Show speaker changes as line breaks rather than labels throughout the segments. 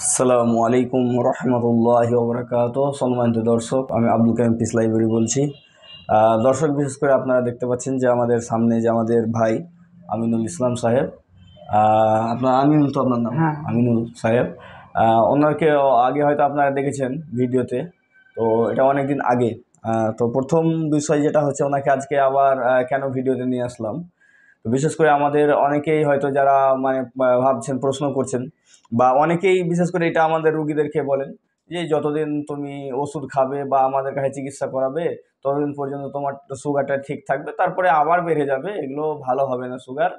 আসসালামু আলাইকুম রহমতুল্লাহ ওবরাকাত সম্মানিত দর্শক আমি আব্দুল কাইম পিস লাইব্রেরি বলছি দর্শক বিশেষ করে আপনারা দেখতে পাচ্ছেন যে আমাদের সামনে যে আমাদের ভাই আমিনুল ইসলাম সাহেব আপনার আমিনুল তো আপনার নাম হ্যাঁ। আমিনুল সাহেব ওনাকে আগে হয়তো আপনারা দেখেছেন ভিডিওতে তো এটা অনেক দিন আগে তো প্রথম বিষয় যেটা হচ্ছে ওনাকে আজকে আবার কেন ভিডিওতে নিয়ে আসলাম তো বিশেষ করে আমাদের অনেকেই হয়তো যারা মানে ভাবছেন প্রশ্ন করছেন বা অনেকেই বিশেষ করে এটা আমাদের রুগীদেরকে বলেন যে যতদিন তুমি ওষুধ খাবে বা আমাদের কাছে চিকিৎসা করাবে ততদিন পর্যন্ত তোমার সুগারটা ঠিক থাকবে তারপরে আবার বেড়ে যাবে এগুলো ভালো হবে না সুগার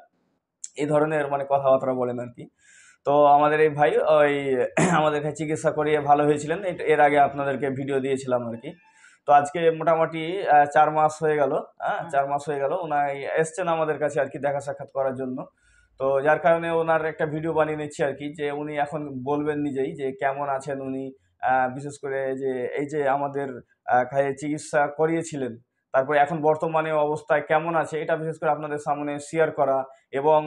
এই ধরনের মানে কথাবার্তা বলেন আর কি তো আমাদের এই ভাই ওই আমাদের কাছে চিকিৎসা করিয়ে ভালো হয়েছিলেন এর আগে আপনাদেরকে ভিডিও দিয়েছিলাম আর কি তো আজকে মোটামুটি চার মাস হয়ে গেল হ্যাঁ চার মাস হয়ে গেল ওনার এসছেন আমাদের কাছে আর কি দেখা সাক্ষাৎ করার জন্য তো যার কারণে ওনার একটা ভিডিও বানিয়ে নিচ্ছি আর কি যে উনি এখন বলবেন নিজেই যে কেমন আছেন উনি বিশেষ করে যে এই যে আমাদের চিকিৎসা করিয়েছিলেন তারপরে এখন বর্তমানে অবস্থায় কেমন আছে এটা বিশেষ করে আপনাদের সামনে শেয়ার করা এবং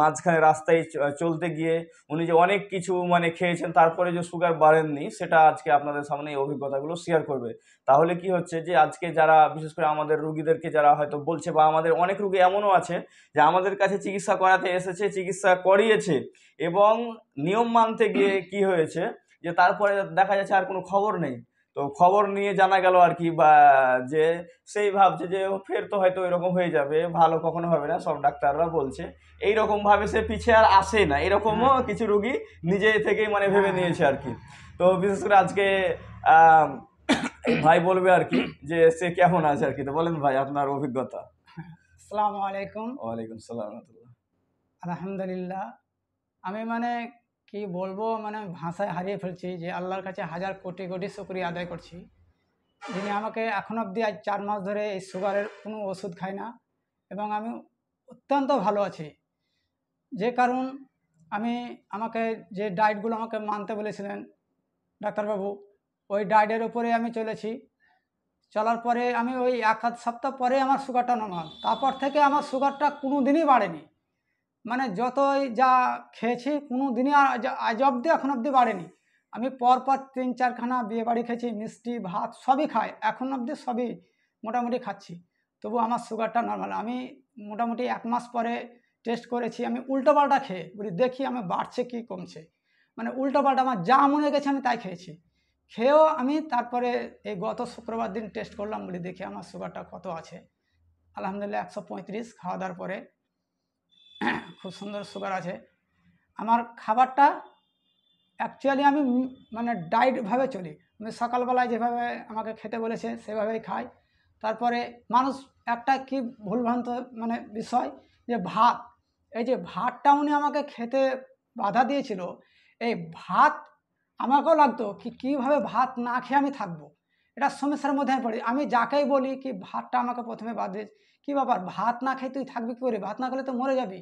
মাঝখানে রাস্তায় চলতে গিয়ে উনি যে অনেক কিছু মানে খেয়েছেন তারপরে যে সুগার বাড়েননি সেটা আজকে আপনাদের সামনে এই অভিজ্ঞতাগুলো শেয়ার করবে তাহলে কি হচ্ছে যে আজকে যারা বিশেষ করে আমাদের রুগীদেরকে যারা হয়তো বলছে বা আমাদের অনেক রুগী এমনও আছে যে আমাদের কাছে চিকিৎসা করাতে এসেছে চিকিৎসা করিয়েছে এবং নিয়ম মানতে গিয়ে কি হয়েছে যে তারপরে দেখা যাচ্ছে আর কোনো খবর নেই তো খবর নিয়ে জানা গেল আর কি বা যে সেই ভাবছে যে ফের তো হয়তো এরকম হয়ে যাবে ভালো কখনো হবে না সব ডাক্তাররা বলছে এইরকম ভাবে সে পিছিয়ে আর আসে না এরকমও কিছু রুগী নিজে থেকেই মানে হ্যাঁ, ভেবে হ্যাঁ। নিয়েছে আর কি তো বিশেষ করে আজকে ভাই বলবে আর কি যে সে কেমন আছে আর কি তো বলেন ভাই আপনার অভিজ্ঞতা
আসসালামু আলাইকুম
ওয়ালাইকুম সালাম
আলহামদুলিল্লাহ আমি মানে কি বলবো মানে ভাষায় হারিয়ে ফেলছি যে আল্লাহর কাছে হাজার কোটি কোটি শুক্রিয়া আদায় করছি যিনি আমাকে এখন অবধি আজ চার মাস ধরে এই সুগারের কোনো ওষুধ খাই না এবং আমি অত্যন্ত ভালো আছি যে কারণ আমি আমাকে যে ডায়েটগুলো আমাকে মানতে বলেছিলেন ডাক্তারবাবু ওই ডায়েটের উপরে আমি চলেছি চলার পরে আমি ওই এক আধ সপ্তাহ পরে আমার সুগারটা নর্মাল তারপর থেকে আমার সুগারটা কোনো দিনই বাড়েনি মানে যতই যা খেয়েছি কোনো দিনই আর আজ অব্দি এখন অব্দি বাড়েনি আমি পরপর তিন চারখানা বিয়ে বাড়ি খেয়েছি মিষ্টি ভাত সবই খাই এখন অব্দি সবই মোটামুটি খাচ্ছি তবু আমার সুগারটা নর্মাল আমি মোটামুটি এক মাস পরে টেস্ট করেছি আমি উল্টোপাল্টা খেয়ে বলি দেখি আমার বাড়ছে কি কমছে মানে উল্টোপাল্টা আমার যা মনে গেছে আমি তাই খেয়েছি খেয়েও আমি তারপরে এই গত শুক্রবার দিন টেস্ট করলাম বলি দেখি আমার সুগারটা কত আছে আলহামদুলিল্লাহ একশো পঁয়ত্রিশ খাওয়া দাওয়ার পরে খুব সুন্দর সুগার আছে আমার খাবারটা অ্যাকচুয়ালি আমি মানে ডায়েটভাবে চলি আমি সকালবেলায় যেভাবে আমাকে খেতে বলেছে সেভাবেই খাই তারপরে মানুষ একটা কি ভুলভ্রান্ত মানে বিষয় যে ভাত এই যে ভাতটা উনি আমাকে খেতে বাধা দিয়েছিল এই ভাত আমাকেও লাগতো কি কীভাবে ভাত না খেয়ে আমি থাকবো এটা সমস্যার মধ্যে আমি পড়ি আমি যাকেই বলি কি ভাতটা আমাকে প্রথমে বাদ দে কী ব্যাপার ভাত না খেয়ে তুই থাকবি কী করে ভাত না খেলে তো মরে যাবি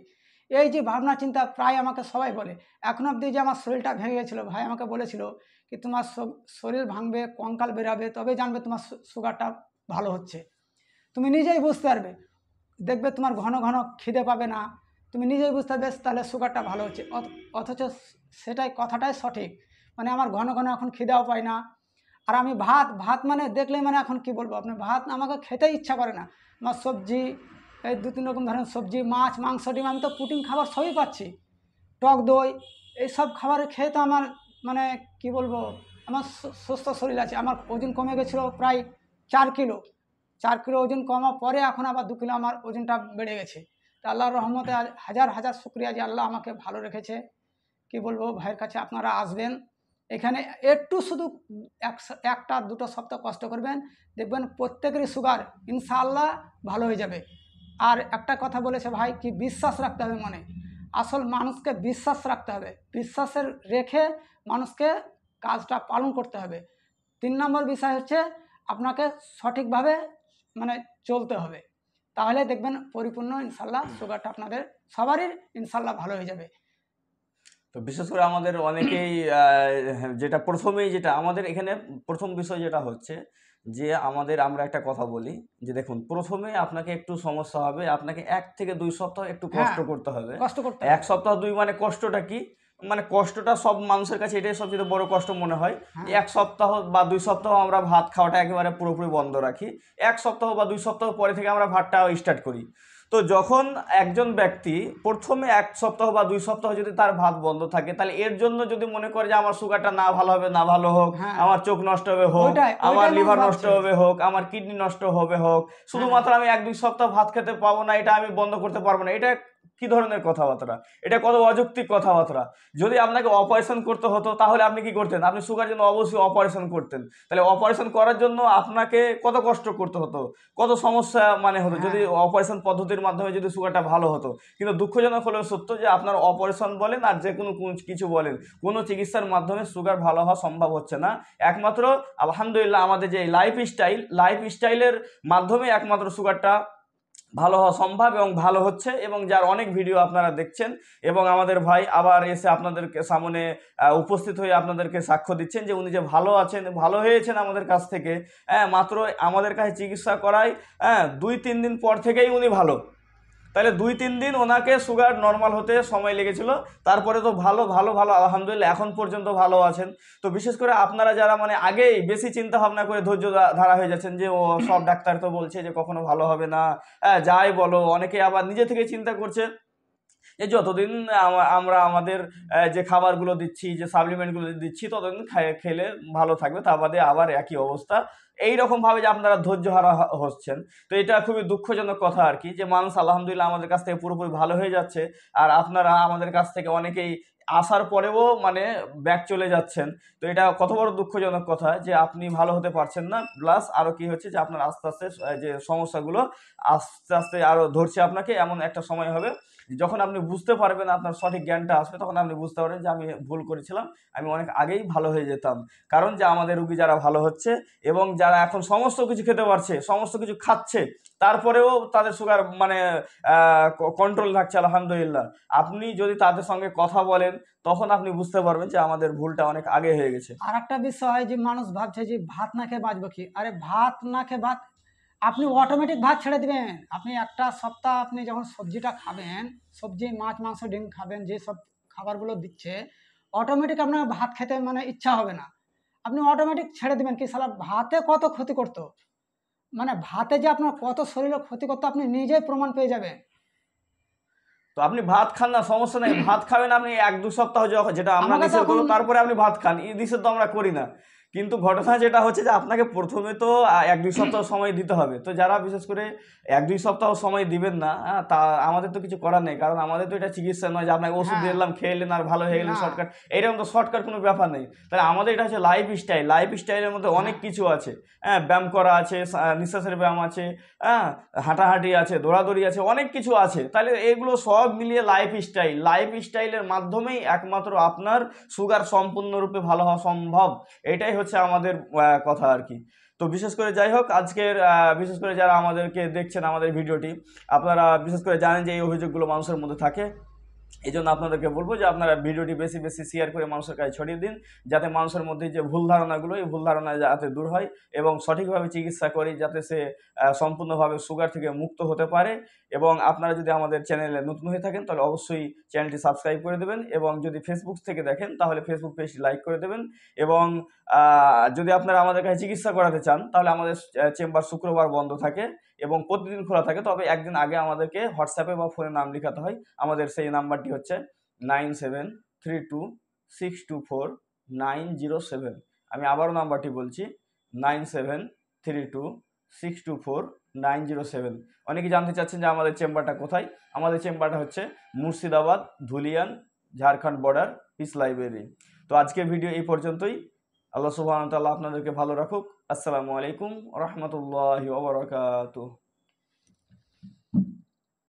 এই যে ভাবনা চিন্তা প্রায় আমাকে সবাই বলে এখন অবধি যে আমার শরীরটা ভেঙে গেছিলো ভাই আমাকে বলেছিল কি তোমার শরীর ভাঙবে কঙ্কাল বেরাবে তবে জানবে তোমার সুগারটা ভালো হচ্ছে তুমি নিজেই বুঝতে পারবে দেখবে তোমার ঘন ঘন খিদে পাবে না তুমি নিজেই বুঝতে পারবে তাহলে সুগারটা ভালো হচ্ছে অথচ সেটাই কথাটাই সঠিক মানে আমার ঘন ঘন এখন খিদেও পায় না আর আমি ভাত ভাত মানে দেখলেই মানে এখন কি বলবো আপনার ভাত আমাকে খেতে ইচ্ছা করে না আমার সবজি এই দু তিন রকম ধরনের সবজি মাছ মাংস ডিম আমি তো প্রোটিন খাবার সবই পাচ্ছি টক দই এইসব খাবার খেয়ে তো আমার মানে কি বলবো আমার সুস্থ শরীর আছে আমার ওজন কমে গেছিলো প্রায় চার কিলো চার কিলো ওজন কমার পরে এখন আবার দু কিলো আমার ওজনটা বেড়ে গেছে তা আল্লাহর রহমতে হাজার হাজার শুক্রিয়া যে আল্লাহ আমাকে ভালো রেখেছে কি বলবো ভাইয়ের কাছে আপনারা আসবেন এখানে একটু শুধু একটা দুটো সপ্তাহ কষ্ট করবেন দেখবেন প্রত্যেকেরই সুগার ইনশাল্লাহ ভালো হয়ে যাবে আর একটা কথা বলেছে ভাই কি বিশ্বাস রাখতে হবে মনে আসল মানুষকে বিশ্বাস রাখতে হবে বিশ্বাসের রেখে মানুষকে কাজটা পালন করতে হবে তিন নম্বর বিষয় হচ্ছে আপনাকে সঠিকভাবে মানে চলতে হবে তাহলে দেখবেন পরিপূর্ণ ইনশাল্লাহ সুগারটা আপনাদের সবারই ইনশাল্লাহ ভালো হয়ে যাবে
তো বিশেষ করে আমাদের অনেকেই যেটা প্রথমেই যেটা আমাদের এখানে প্রথম বিষয় যেটা হচ্ছে যে আমাদের আমরা একটা কথা বলি যে দেখুন প্রথমে আপনাকে একটু সমস্যা হবে আপনাকে এক থেকে দুই সপ্তাহ একটু কষ্ট হ্যাঁ, করতে হবে এক সপ্তাহ দুই মানে কষ্টটা কি মানে কষ্টটা সব মানুষের কাছে এটাই সবচেয়ে বড় কষ্ট মনে হয় হ্যাঁ। এক সপ্তাহ বা দুই সপ্তাহ আমরা ভাত খাওয়াটা একেবারে পুরোপুরি বন্ধ রাখি এক সপ্তাহ বা দুই সপ্তাহ পরে থেকে আমরা ভাতটা স্টার্ট করি তো যখন একজন ব্যক্তি প্রথমে এক সপ্তাহ বা দুই সপ্তাহ যদি তার ভাত বন্ধ থাকে তাহলে এর জন্য যদি মনে করে যে আমার সুগারটা না ভালো হবে না ভালো হোক হ্যাঁ। আমার চোখ নষ্ট হবে হোক আমার লিভার নষ্ট হবে হোক আমার কিডনি নষ্ট হবে হোক শুধুমাত্র আমি এক দুই সপ্তাহ ভাত খেতে পাবো না এটা আমি বন্ধ করতে পারবো না এটা কি ধরনের কথাবার্তা এটা কত অযৌক্তিক কথাবার্তা যদি আপনাকে অপারেশন করতে হতো তাহলে আপনি কি করতেন আপনি সুগার জন্য অবশ্যই অপারেশন করতেন তাহলে অপারেশন করার জন্য আপনাকে কত কষ্ট করতে হতো কত সমস্যা মানে হতো যদি অপারেশন হ্যাঁ। পদ্ধতির মাধ্যমে যদি সুগারটা ভালো হতো কিন্তু দুঃখজনক হলেও সত্য যে আপনার অপারেশন বলেন আর যে কোনো কিছু বলেন কোনো চিকিৎসার মাধ্যমে সুগার ভালো হওয়া সম্ভব হচ্ছে না একমাত্র আলহামদুলিল্লাহ আমাদের যে লাইফ স্টাইল লাইফ স্টাইলের মাধ্যমে একমাত্র সুগারটা ভালো হওয়া সম্ভব এবং ভালো হচ্ছে এবং যার অনেক ভিডিও আপনারা দেখছেন এবং আমাদের ভাই আবার এসে আপনাদেরকে সামনে উপস্থিত হয়ে আপনাদেরকে সাক্ষ্য দিচ্ছেন যে উনি যে ভালো আছেন ভালো হয়েছেন আমাদের কাছ থেকে হ্যাঁ মাত্র আমাদের কাছে চিকিৎসা করায় হ্যাঁ দুই তিন দিন পর থেকেই উনি ভালো তাহলে দুই তিন দিন ওনাকে সুগার নর্মাল হতে সময় লেগেছিল তারপরে তো ভালো ভালো ভালো আলহামদুলিল্লাহ এখন পর্যন্ত ভালো আছেন তো বিশেষ করে আপনারা যারা মানে আগেই বেশি চিন্তা ভাবনা করে ধৈর্য ধারা হয়ে যাচ্ছেন যে ও সব ডাক্তার তো বলছে যে কখনো ভালো হবে না হ্যাঁ যাই বলো অনেকে আবার নিজে থেকে চিন্তা করছে যে যতদিন আমরা আমাদের যে খাবারগুলো দিচ্ছি যে সাপ্লিমেন্টগুলো দিচ্ছি ততদিন খেলে ভালো থাকবে তা বাদে আবার একই অবস্থা এই রকমভাবে যে আপনারা ধৈর্য হারা হচ্ছেন তো এটা খুবই দুঃখজনক কথা আর কি যে মানুষ আলহামদুলিল্লাহ আমাদের কাছ থেকে পুরোপুরি ভালো হয়ে যাচ্ছে আর আপনারা আমাদের কাছ থেকে অনেকেই আসার পরেও মানে ব্যাক চলে যাচ্ছেন তো এটা কত বড় দুঃখজনক কথা যে আপনি ভালো হতে পারছেন না প্লাস আরও কি হচ্ছে যে আপনার আস্তে আস্তে যে সমস্যাগুলো আস্তে আস্তে আরও ধরছে আপনাকে এমন একটা সময় হবে যখন আপনি বুঝতে পারবেন আপনার সঠিক জ্ঞানটা আসবে তখন আপনি বুঝতে পারবেন যে আমি ভুল করেছিলাম আমি অনেক আগেই ভালো হয়ে যেতাম কারণ যে আমাদের রুগী যারা ভালো হচ্ছে এবং যারা এখন সমস্ত কিছু খেতে পারছে সমস্ত কিছু খাচ্ছে তারপরেও তাদের সুগার মানে কন্ট্রোল থাকছে আলহামদুলিল্লাহ আপনি যদি তাদের সঙ্গে কথা বলেন তখন আপনি বুঝতে পারবেন যে আমাদের ভুলটা অনেক আগে হয়ে গেছে
আর একটা বিষয় যে মানুষ ভাবছে যে ভাত না খেয়ে বাঁচবো কি আরে ভাত না খেয়ে ভাত আপনি অটোমেটিক ভাত ছেড়ে দেবেন আপনি একটা সপ্তাহ আপনি যখন সবজিটা খাবেন সবজি মাছ মাংস ডিম খাবেন যে সব খাবারগুলো দিচ্ছে অটোমেটিক আপনার ভাত খেতে মানে ইচ্ছা হবে না আপনি অটোমেটিক ছেড়ে দেবেন কি সালা ভাতে কত ক্ষতি করতো মানে ভাতে যে আপনার কত শরীরে ক্ষতি করতো আপনি নিজেই প্রমাণ পেয়ে যাবেন
তো আপনি ভাত খান না সমস্যা নেই ভাত খাবেন আপনি এক দু সপ্তাহ যখন যেটা আমরা তারপরে আপনি ভাত খান এই নিষেধ তো আমরা করি না কিন্তু ঘটনা যেটা হচ্ছে যে আপনাকে প্রথমে তো এক দুই সপ্তাহ সময় দিতে হবে তো যারা বিশেষ করে এক দুই সপ্তাহ সময় দিবেন না তা আমাদের তো কিছু করার নেই কারণ আমাদের তো এটা চিকিৎসা নয় যে আপনাকে ওষুধ হ্যাঁ। দিলাম খেলেন আর ভালো হয়ে গেলেন শর্টকাট এরকম তো শর্টকাট কোনো ব্যাপার নেই তাহলে আমাদের এটা হচ্ছে লাইফ স্টাইল লাইফ স্টাইলের মধ্যে অনেক হ্যাঁ। কিছু আছে হ্যাঁ ব্যায়াম করা আছে নিঃশ্বাসের ব্যায়াম আছে হ্যাঁ হাঁটাহাঁটি আছে দৌড়াদৌড়ি আছে অনেক কিছু আছে তাহলে এগুলো সব মিলিয়ে লাইফ স্টাইল লাইফ স্টাইলের মাধ্যমেই একমাত্র আপনার সুগার সম্পূর্ণরূপে ভালো হওয়া সম্ভব এটাই হচ্ছে আমাদের কথা আর কি তো বিশেষ করে যাই হোক আজকের বিশেষ করে যারা আমাদেরকে দেখছেন আমাদের ভিডিওটি আপনারা বিশেষ করে জানেন যে এই অভিযোগগুলো মানুষের মধ্যে থাকে এই জন্য আপনাদেরকে বলবো যে আপনারা ভিডিওটি বেশি বেশি শেয়ার করে মানুষের কাছে ছড়িয়ে দিন যাতে মানুষের মধ্যে যে ভুল ধারণাগুলো এই ভুল ধারণা যাতে দূর হয় এবং সঠিকভাবে চিকিৎসা করে যাতে সে সম্পূর্ণভাবে সুগার থেকে মুক্ত হতে পারে এবং আপনারা যদি আমাদের চ্যানেলে নতুন হয়ে থাকেন তাহলে অবশ্যই চ্যানেলটি সাবস্ক্রাইব করে দেবেন এবং যদি ফেসবুক থেকে দেখেন তাহলে ফেসবুক পেজটি লাইক করে দেবেন এবং যদি আপনারা আমাদের কাছে চিকিৎসা করাতে চান তাহলে আমাদের চেম্বার শুক্রবার বন্ধ থাকে এবং প্রতিদিন খোলা থাকে তবে একদিন আগে আমাদেরকে হোয়াটসঅ্যাপে বা ফোনে নাম লেখাতে হয় আমাদের সেই নাম্বারটি হচ্ছে nine seven three two six two four nine zero seven আমি আবারও নাম্বারটি বলছি nine seven three two six two four nine zero seven অনেকে জানতে চাচ্ছেন যে আমাদের চেম্বারটা কোথায় আমাদের চেম্বারটা হচ্ছে Murshidabad Dhulian Jharkhand border peace library তো আজকের ভিডিও এই পর্যন্তই আল্লাহ সুবাহ আপনাদেরকে ভালো রাখুক আসসালামু আলাইকুম রহমতুল্লাহ